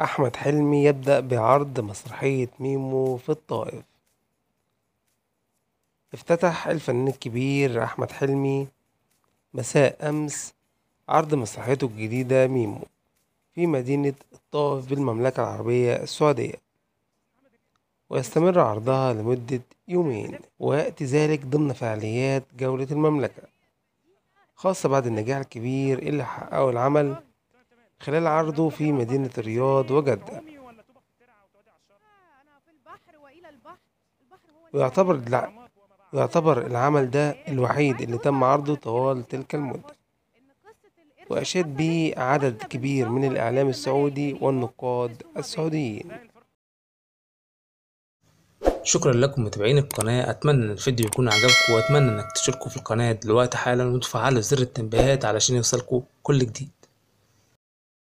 أحمد حلمي يبدأ بعرض مسرحية ميمو في الطائف افتتح الفنان الكبير أحمد حلمي مساء أمس عرض مسرحيته الجديدة ميمو في مدينة الطائف بالمملكة العربية السعودية ويستمر عرضها لمدة يومين ويأتي ذلك ضمن فعاليات جولة المملكة خاصة بعد النجاح الكبير اللي حققه العمل خلال عرضه في مدينة الرياض وجدة ويعتبر الع... ويعتبر العمل ده الوحيد اللي تم عرضه طوال تلك المدة وأشاد به عدد كبير من الإعلام السعودي والنقاد السعوديين شكرا لكم متابعين القناة أتمنى أن الفيديو يكون عجبكم وأتمنى أنك تشتركوا في القناة دلوقتي حالا وتفعلوا زر التنبيهات علشان يوصلكم كل جديد